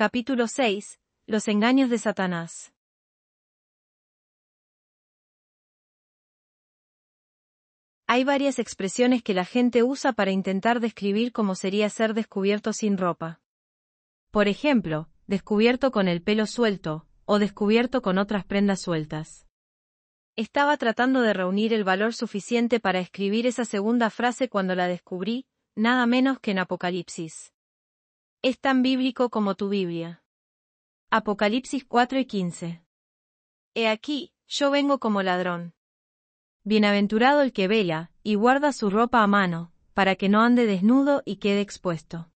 Capítulo 6. Los engaños de Satanás. Hay varias expresiones que la gente usa para intentar describir cómo sería ser descubierto sin ropa. Por ejemplo, descubierto con el pelo suelto, o descubierto con otras prendas sueltas. Estaba tratando de reunir el valor suficiente para escribir esa segunda frase cuando la descubrí, nada menos que en Apocalipsis. Es tan bíblico como tu Biblia. Apocalipsis 4 y 15. He aquí, yo vengo como ladrón. Bienaventurado el que vela, y guarda su ropa a mano, para que no ande desnudo y quede expuesto.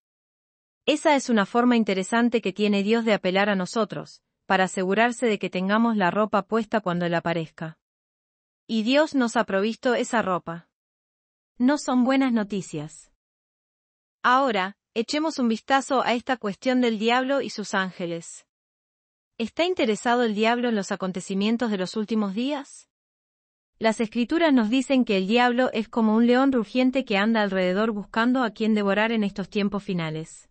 Esa es una forma interesante que tiene Dios de apelar a nosotros, para asegurarse de que tengamos la ropa puesta cuando le aparezca. Y Dios nos ha provisto esa ropa. No son buenas noticias. Ahora, Echemos un vistazo a esta cuestión del diablo y sus ángeles. ¿Está interesado el diablo en los acontecimientos de los últimos días? Las escrituras nos dicen que el diablo es como un león rugiente que anda alrededor buscando a quien devorar en estos tiempos finales.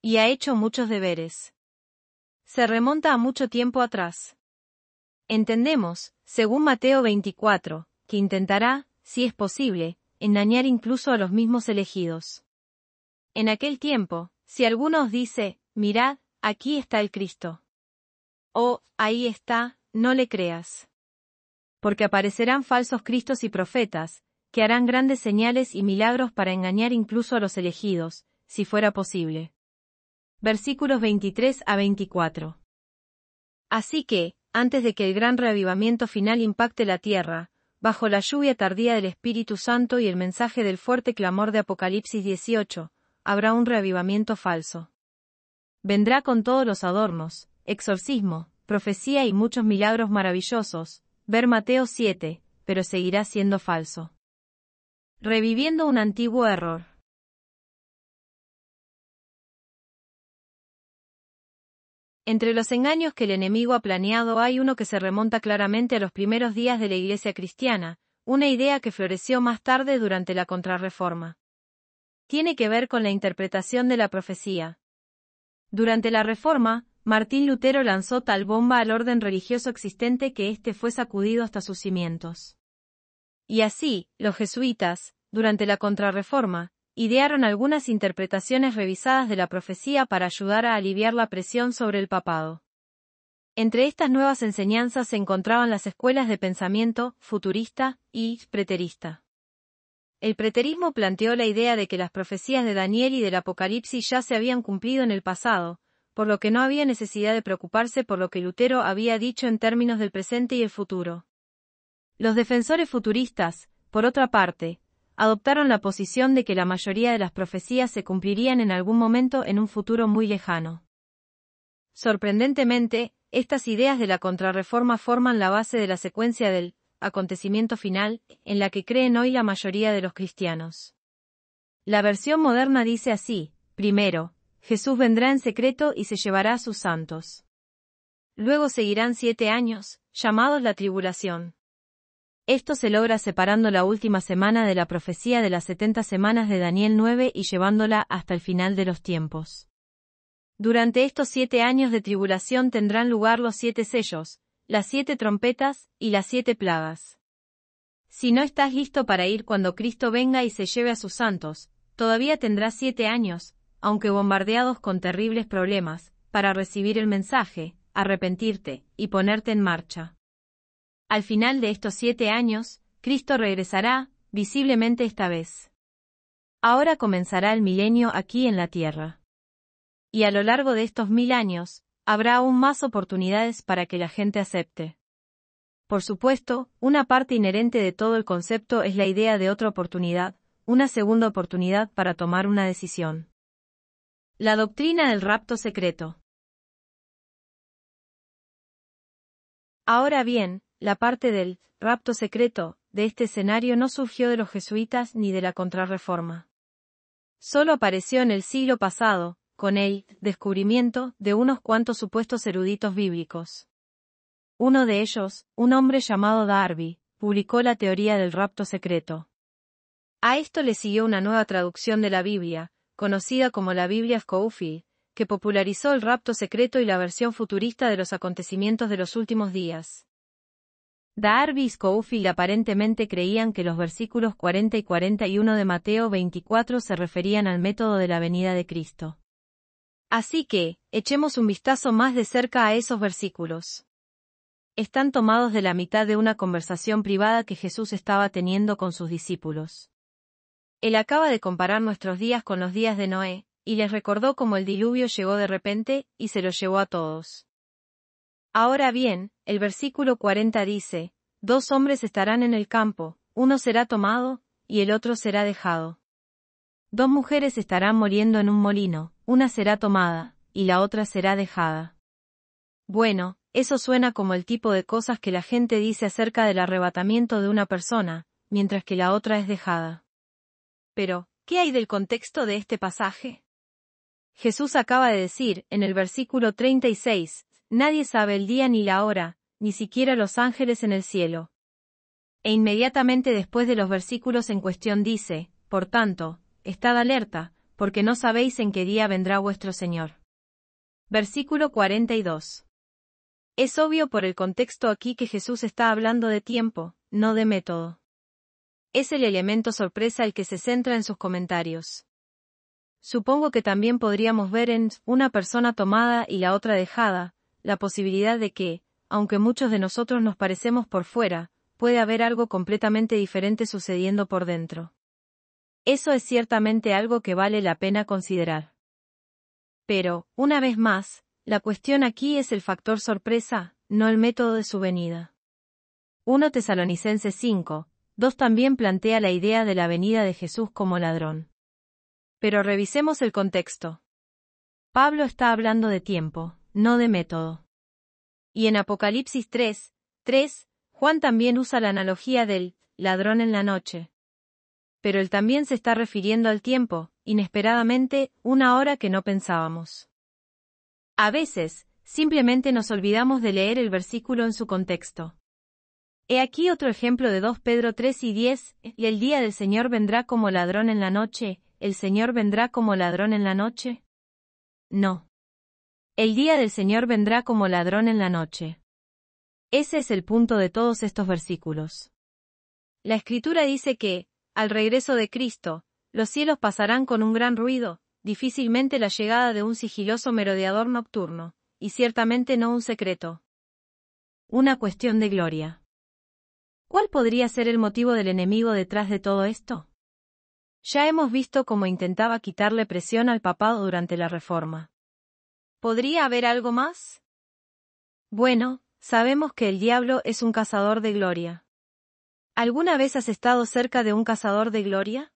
Y ha hecho muchos deberes. Se remonta a mucho tiempo atrás. Entendemos, según Mateo 24, que intentará, si es posible, engañar incluso a los mismos elegidos en aquel tiempo, si alguno os dice, mirad, aquí está el Cristo. O, ahí está, no le creas. Porque aparecerán falsos Cristos y profetas, que harán grandes señales y milagros para engañar incluso a los elegidos, si fuera posible. Versículos 23 a 24. Así que, antes de que el gran reavivamiento final impacte la tierra, bajo la lluvia tardía del Espíritu Santo y el mensaje del fuerte clamor de Apocalipsis 18, habrá un reavivamiento falso. Vendrá con todos los adornos, exorcismo, profecía y muchos milagros maravillosos, ver Mateo 7, pero seguirá siendo falso. Reviviendo un antiguo error. Entre los engaños que el enemigo ha planeado hay uno que se remonta claramente a los primeros días de la Iglesia cristiana, una idea que floreció más tarde durante la Contrarreforma tiene que ver con la interpretación de la profecía. Durante la Reforma, Martín Lutero lanzó tal bomba al orden religioso existente que éste fue sacudido hasta sus cimientos. Y así, los jesuitas, durante la Contrarreforma, idearon algunas interpretaciones revisadas de la profecía para ayudar a aliviar la presión sobre el papado. Entre estas nuevas enseñanzas se encontraban las escuelas de pensamiento futurista y preterista. El preterismo planteó la idea de que las profecías de Daniel y del Apocalipsis ya se habían cumplido en el pasado, por lo que no había necesidad de preocuparse por lo que Lutero había dicho en términos del presente y el futuro. Los defensores futuristas, por otra parte, adoptaron la posición de que la mayoría de las profecías se cumplirían en algún momento en un futuro muy lejano. Sorprendentemente, estas ideas de la contrarreforma forman la base de la secuencia del acontecimiento final, en la que creen hoy la mayoría de los cristianos. La versión moderna dice así, primero, Jesús vendrá en secreto y se llevará a sus santos. Luego seguirán siete años, llamados la tribulación. Esto se logra separando la última semana de la profecía de las setenta semanas de Daniel 9 y llevándola hasta el final de los tiempos. Durante estos siete años de tribulación tendrán lugar los siete sellos, las siete trompetas y las siete plagas. Si no estás listo para ir cuando Cristo venga y se lleve a sus santos, todavía tendrás siete años, aunque bombardeados con terribles problemas, para recibir el mensaje, arrepentirte y ponerte en marcha. Al final de estos siete años, Cristo regresará, visiblemente esta vez. Ahora comenzará el milenio aquí en la tierra. Y a lo largo de estos mil años, habrá aún más oportunidades para que la gente acepte. Por supuesto, una parte inherente de todo el concepto es la idea de otra oportunidad, una segunda oportunidad para tomar una decisión. La doctrina del rapto secreto. Ahora bien, la parte del rapto secreto de este escenario no surgió de los jesuitas ni de la contrarreforma. Solo apareció en el siglo pasado, con el descubrimiento de unos cuantos supuestos eruditos bíblicos. Uno de ellos, un hombre llamado Darby, publicó la teoría del rapto secreto. A esto le siguió una nueva traducción de la Biblia, conocida como la Biblia Scofield, que popularizó el rapto secreto y la versión futurista de los acontecimientos de los últimos días. Darby y Scofield aparentemente creían que los versículos 40 y 41 de Mateo 24 se referían al método de la venida de Cristo. Así que, echemos un vistazo más de cerca a esos versículos. Están tomados de la mitad de una conversación privada que Jesús estaba teniendo con sus discípulos. Él acaba de comparar nuestros días con los días de Noé, y les recordó cómo el diluvio llegó de repente, y se lo llevó a todos. Ahora bien, el versículo 40 dice, Dos hombres estarán en el campo, uno será tomado, y el otro será dejado. Dos mujeres estarán muriendo en un molino, una será tomada, y la otra será dejada. Bueno, eso suena como el tipo de cosas que la gente dice acerca del arrebatamiento de una persona, mientras que la otra es dejada. Pero, ¿qué hay del contexto de este pasaje? Jesús acaba de decir, en el versículo 36, Nadie sabe el día ni la hora, ni siquiera los ángeles en el cielo. E inmediatamente después de los versículos en cuestión dice, Por tanto, estad alerta, porque no sabéis en qué día vendrá vuestro Señor. Versículo 42. Es obvio por el contexto aquí que Jesús está hablando de tiempo, no de método. Es el elemento sorpresa el que se centra en sus comentarios. Supongo que también podríamos ver en una persona tomada y la otra dejada, la posibilidad de que, aunque muchos de nosotros nos parecemos por fuera, puede haber algo completamente diferente sucediendo por dentro. Eso es ciertamente algo que vale la pena considerar. Pero, una vez más, la cuestión aquí es el factor sorpresa, no el método de su venida. 1 Tesalonicense 5, 2 también plantea la idea de la venida de Jesús como ladrón. Pero revisemos el contexto. Pablo está hablando de tiempo, no de método. Y en Apocalipsis 3, 3, Juan también usa la analogía del ladrón en la noche pero él también se está refiriendo al tiempo, inesperadamente, una hora que no pensábamos. A veces, simplemente nos olvidamos de leer el versículo en su contexto. He aquí otro ejemplo de 2 Pedro 3 y 10, y el día del Señor vendrá como ladrón en la noche, el Señor vendrá como ladrón en la noche. No. El día del Señor vendrá como ladrón en la noche. Ese es el punto de todos estos versículos. La escritura dice que, al regreso de Cristo, los cielos pasarán con un gran ruido, difícilmente la llegada de un sigiloso merodeador nocturno, y ciertamente no un secreto. Una cuestión de gloria. ¿Cuál podría ser el motivo del enemigo detrás de todo esto? Ya hemos visto cómo intentaba quitarle presión al papado durante la reforma. ¿Podría haber algo más? Bueno, sabemos que el diablo es un cazador de gloria. ¿Alguna vez has estado cerca de un cazador de gloria?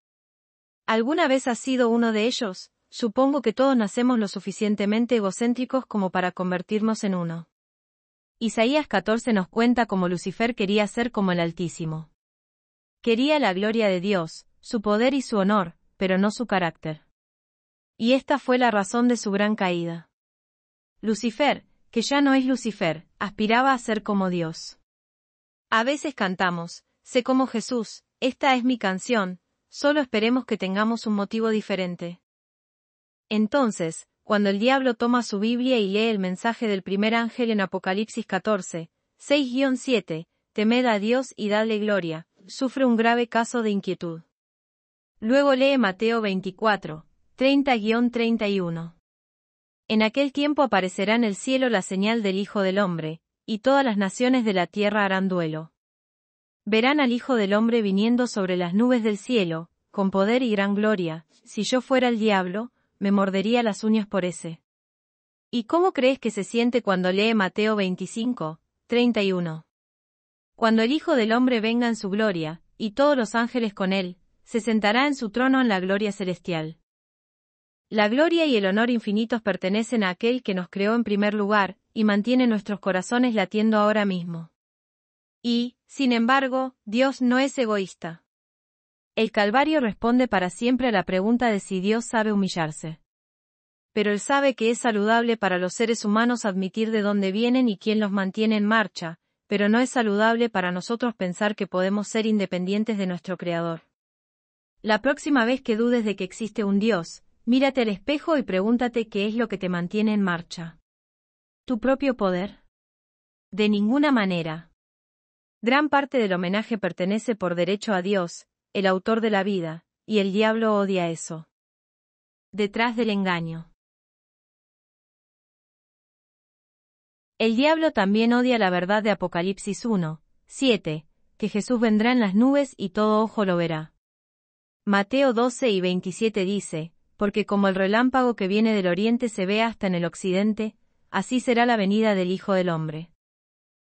¿Alguna vez has sido uno de ellos? Supongo que todos nacemos lo suficientemente egocéntricos como para convertirnos en uno. Isaías 14 nos cuenta cómo Lucifer quería ser como el Altísimo. Quería la gloria de Dios, su poder y su honor, pero no su carácter. Y esta fue la razón de su gran caída. Lucifer, que ya no es Lucifer, aspiraba a ser como Dios. A veces cantamos, Sé como Jesús, esta es mi canción, solo esperemos que tengamos un motivo diferente. Entonces, cuando el diablo toma su Biblia y lee el mensaje del primer ángel en Apocalipsis 14, 6-7, temed a Dios y dadle gloria, sufre un grave caso de inquietud. Luego lee Mateo 24, 30-31. En aquel tiempo aparecerá en el cielo la señal del Hijo del Hombre, y todas las naciones de la tierra harán duelo. Verán al Hijo del Hombre viniendo sobre las nubes del cielo, con poder y gran gloria, si yo fuera el diablo, me mordería las uñas por ese. ¿Y cómo crees que se siente cuando lee Mateo 25, 31? Cuando el Hijo del Hombre venga en su gloria, y todos los ángeles con él, se sentará en su trono en la gloria celestial. La gloria y el honor infinitos pertenecen a aquel que nos creó en primer lugar, y mantiene nuestros corazones latiendo ahora mismo. Y, sin embargo, Dios no es egoísta. El Calvario responde para siempre a la pregunta de si Dios sabe humillarse. Pero Él sabe que es saludable para los seres humanos admitir de dónde vienen y quién los mantiene en marcha, pero no es saludable para nosotros pensar que podemos ser independientes de nuestro Creador. La próxima vez que dudes de que existe un Dios, mírate al espejo y pregúntate qué es lo que te mantiene en marcha. ¿Tu propio poder? De ninguna manera. Gran parte del homenaje pertenece por derecho a Dios, el autor de la vida, y el diablo odia eso. Detrás del engaño. El diablo también odia la verdad de Apocalipsis 1, 7, que Jesús vendrá en las nubes y todo ojo lo verá. Mateo 12 y 27 dice, porque como el relámpago que viene del oriente se ve hasta en el occidente, así será la venida del Hijo del Hombre.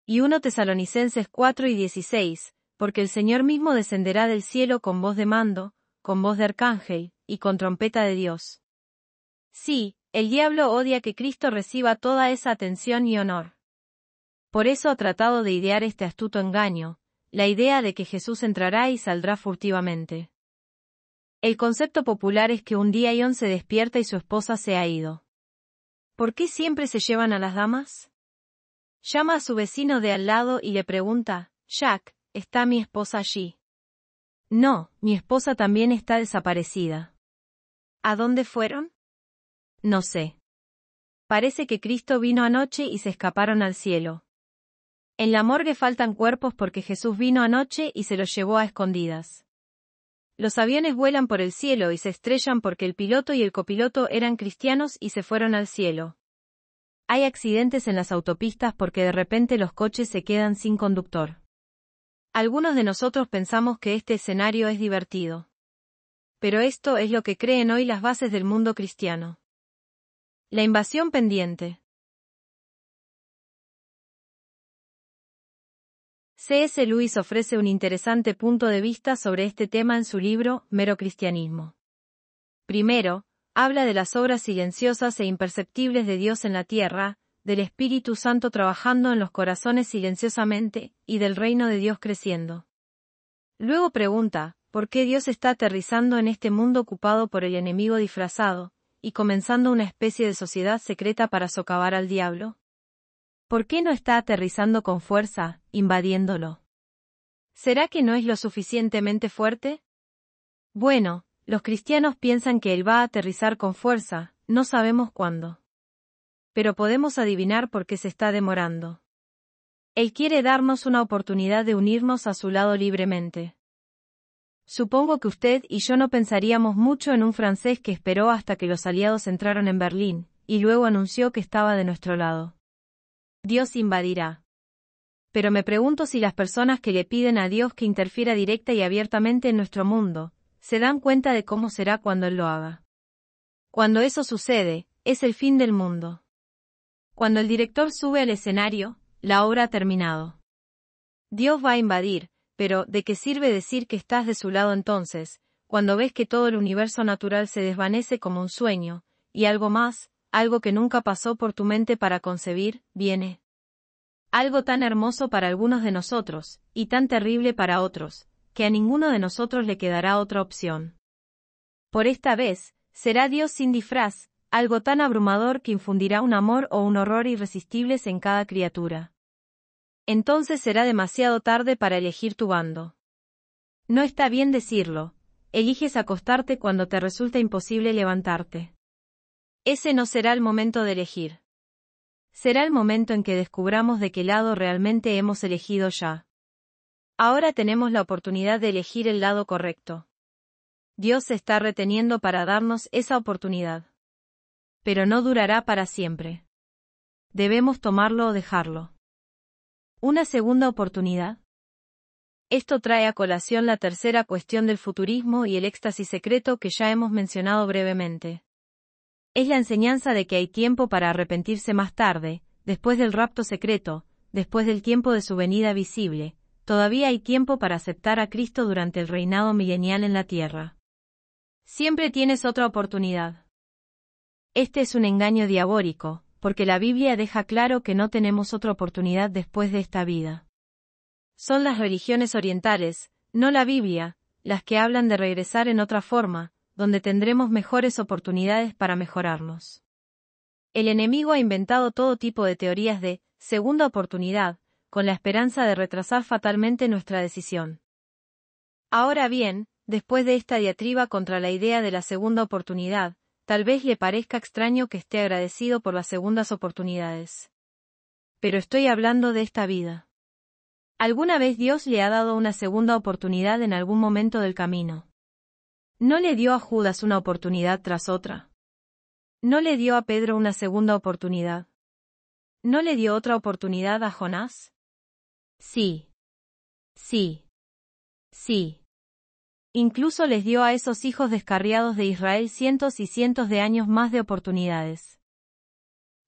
Y 1 Tesalonicenses 4 y 16, porque el Señor mismo descenderá del cielo con voz de mando, con voz de arcángel, y con trompeta de Dios. Sí, el diablo odia que Cristo reciba toda esa atención y honor. Por eso ha tratado de idear este astuto engaño, la idea de que Jesús entrará y saldrá furtivamente. El concepto popular es que un día Ion se despierta y su esposa se ha ido. ¿Por qué siempre se llevan a las damas? Llama a su vecino de al lado y le pregunta, Jack, ¿está mi esposa allí? No, mi esposa también está desaparecida. ¿A dónde fueron? No sé. Parece que Cristo vino anoche y se escaparon al cielo. En la morgue faltan cuerpos porque Jesús vino anoche y se los llevó a escondidas. Los aviones vuelan por el cielo y se estrellan porque el piloto y el copiloto eran cristianos y se fueron al cielo. Hay accidentes en las autopistas porque de repente los coches se quedan sin conductor. Algunos de nosotros pensamos que este escenario es divertido. Pero esto es lo que creen hoy las bases del mundo cristiano. La invasión pendiente. C.S. Lewis ofrece un interesante punto de vista sobre este tema en su libro Mero Cristianismo. Primero, habla de las obras silenciosas e imperceptibles de Dios en la tierra, del Espíritu Santo trabajando en los corazones silenciosamente, y del reino de Dios creciendo. Luego pregunta, ¿por qué Dios está aterrizando en este mundo ocupado por el enemigo disfrazado, y comenzando una especie de sociedad secreta para socavar al diablo? ¿Por qué no está aterrizando con fuerza, invadiéndolo? ¿Será que no es lo suficientemente fuerte? Bueno, los cristianos piensan que Él va a aterrizar con fuerza, no sabemos cuándo. Pero podemos adivinar por qué se está demorando. Él quiere darnos una oportunidad de unirnos a su lado libremente. Supongo que usted y yo no pensaríamos mucho en un francés que esperó hasta que los aliados entraron en Berlín, y luego anunció que estaba de nuestro lado. Dios invadirá. Pero me pregunto si las personas que le piden a Dios que interfiera directa y abiertamente en nuestro mundo, se dan cuenta de cómo será cuando Él lo haga. Cuando eso sucede, es el fin del mundo. Cuando el director sube al escenario, la obra ha terminado. Dios va a invadir, pero ¿de qué sirve decir que estás de su lado entonces, cuando ves que todo el universo natural se desvanece como un sueño, y algo más, algo que nunca pasó por tu mente para concebir, viene? Algo tan hermoso para algunos de nosotros, y tan terrible para otros, que a ninguno de nosotros le quedará otra opción. Por esta vez, será Dios sin disfraz, algo tan abrumador que infundirá un amor o un horror irresistibles en cada criatura. Entonces será demasiado tarde para elegir tu bando. No está bien decirlo, eliges acostarte cuando te resulta imposible levantarte. Ese no será el momento de elegir. Será el momento en que descubramos de qué lado realmente hemos elegido ya. Ahora tenemos la oportunidad de elegir el lado correcto. Dios se está reteniendo para darnos esa oportunidad. Pero no durará para siempre. Debemos tomarlo o dejarlo. Una segunda oportunidad. Esto trae a colación la tercera cuestión del futurismo y el éxtasis secreto que ya hemos mencionado brevemente. Es la enseñanza de que hay tiempo para arrepentirse más tarde, después del rapto secreto, después del tiempo de su venida visible, todavía hay tiempo para aceptar a Cristo durante el reinado milenial en la tierra. Siempre tienes otra oportunidad. Este es un engaño diabólico, porque la Biblia deja claro que no tenemos otra oportunidad después de esta vida. Son las religiones orientales, no la Biblia, las que hablan de regresar en otra forma, donde tendremos mejores oportunidades para mejorarnos. El enemigo ha inventado todo tipo de teorías de segunda oportunidad, con la esperanza de retrasar fatalmente nuestra decisión. Ahora bien, después de esta diatriba contra la idea de la segunda oportunidad, tal vez le parezca extraño que esté agradecido por las segundas oportunidades. Pero estoy hablando de esta vida. ¿Alguna vez Dios le ha dado una segunda oportunidad en algún momento del camino? ¿No le dio a Judas una oportunidad tras otra? ¿No le dio a Pedro una segunda oportunidad? ¿No le dio otra oportunidad a Jonás? Sí. Sí. Sí. Incluso les dio a esos hijos descarriados de Israel cientos y cientos de años más de oportunidades.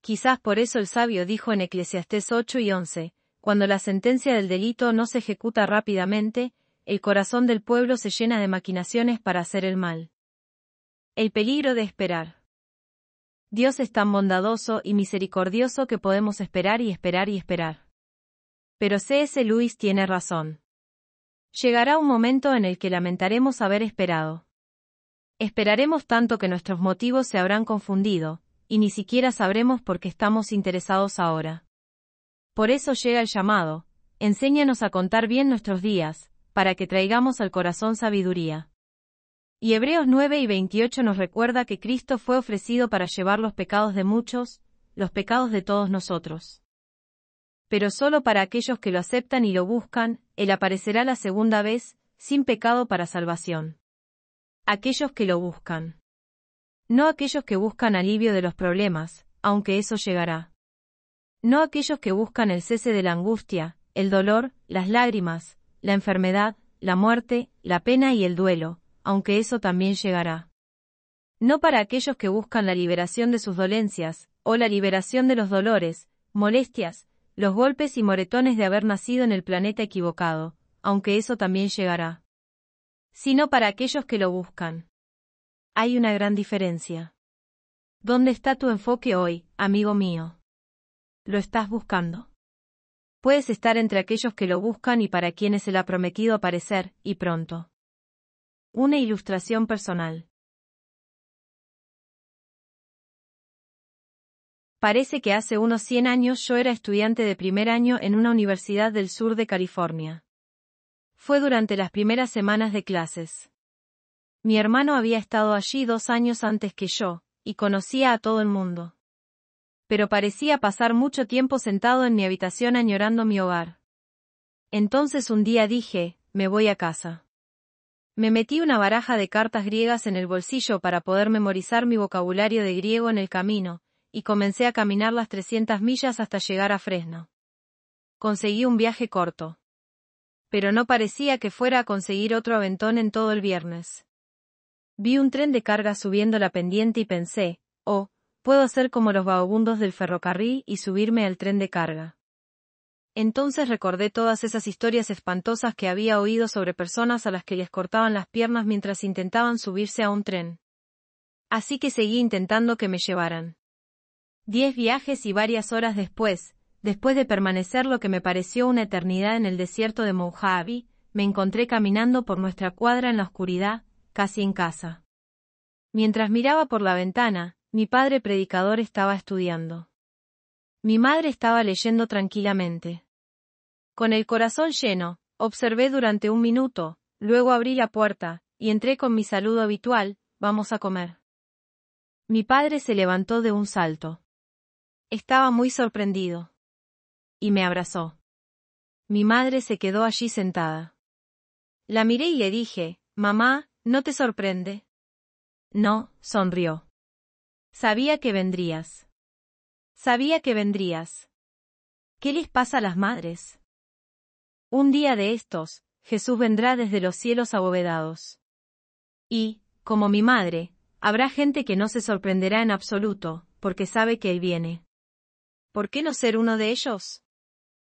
Quizás por eso el sabio dijo en Eclesiastés 8 y 11, cuando la sentencia del delito no se ejecuta rápidamente, el corazón del pueblo se llena de maquinaciones para hacer el mal. El peligro de esperar. Dios es tan bondadoso y misericordioso que podemos esperar y esperar y esperar. Pero C.S. Luis tiene razón. Llegará un momento en el que lamentaremos haber esperado. Esperaremos tanto que nuestros motivos se habrán confundido, y ni siquiera sabremos por qué estamos interesados ahora. Por eso llega el llamado, enséñanos a contar bien nuestros días, para que traigamos al corazón sabiduría. Y Hebreos 9 y 28 nos recuerda que Cristo fue ofrecido para llevar los pecados de muchos, los pecados de todos nosotros pero solo para aquellos que lo aceptan y lo buscan, Él aparecerá la segunda vez, sin pecado para salvación. Aquellos que lo buscan. No aquellos que buscan alivio de los problemas, aunque eso llegará. No aquellos que buscan el cese de la angustia, el dolor, las lágrimas, la enfermedad, la muerte, la pena y el duelo, aunque eso también llegará. No para aquellos que buscan la liberación de sus dolencias, o la liberación de los dolores, molestias, los golpes y moretones de haber nacido en el planeta equivocado, aunque eso también llegará. Sino para aquellos que lo buscan. Hay una gran diferencia. ¿Dónde está tu enfoque hoy, amigo mío? ¿Lo estás buscando? Puedes estar entre aquellos que lo buscan y para quienes se le ha prometido aparecer, y pronto. Una ilustración personal. Parece que hace unos 100 años yo era estudiante de primer año en una universidad del sur de California. Fue durante las primeras semanas de clases. Mi hermano había estado allí dos años antes que yo, y conocía a todo el mundo. Pero parecía pasar mucho tiempo sentado en mi habitación añorando mi hogar. Entonces un día dije, me voy a casa. Me metí una baraja de cartas griegas en el bolsillo para poder memorizar mi vocabulario de griego en el camino, y comencé a caminar las 300 millas hasta llegar a Fresno. Conseguí un viaje corto. Pero no parecía que fuera a conseguir otro aventón en todo el viernes. Vi un tren de carga subiendo la pendiente y pensé, oh, puedo hacer como los vagabundos del ferrocarril y subirme al tren de carga. Entonces recordé todas esas historias espantosas que había oído sobre personas a las que les cortaban las piernas mientras intentaban subirse a un tren. Así que seguí intentando que me llevaran. Diez viajes y varias horas después, después de permanecer lo que me pareció una eternidad en el desierto de Mojave, me encontré caminando por nuestra cuadra en la oscuridad, casi en casa. Mientras miraba por la ventana, mi padre predicador estaba estudiando. Mi madre estaba leyendo tranquilamente. Con el corazón lleno, observé durante un minuto, luego abrí la puerta, y entré con mi saludo habitual, vamos a comer. Mi padre se levantó de un salto. Estaba muy sorprendido. Y me abrazó. Mi madre se quedó allí sentada. La miré y le dije, Mamá, ¿no te sorprende? No, sonrió. Sabía que vendrías. Sabía que vendrías. ¿Qué les pasa a las madres? Un día de estos, Jesús vendrá desde los cielos abovedados. Y, como mi madre, habrá gente que no se sorprenderá en absoluto, porque sabe que Él viene. ¿por qué no ser uno de ellos?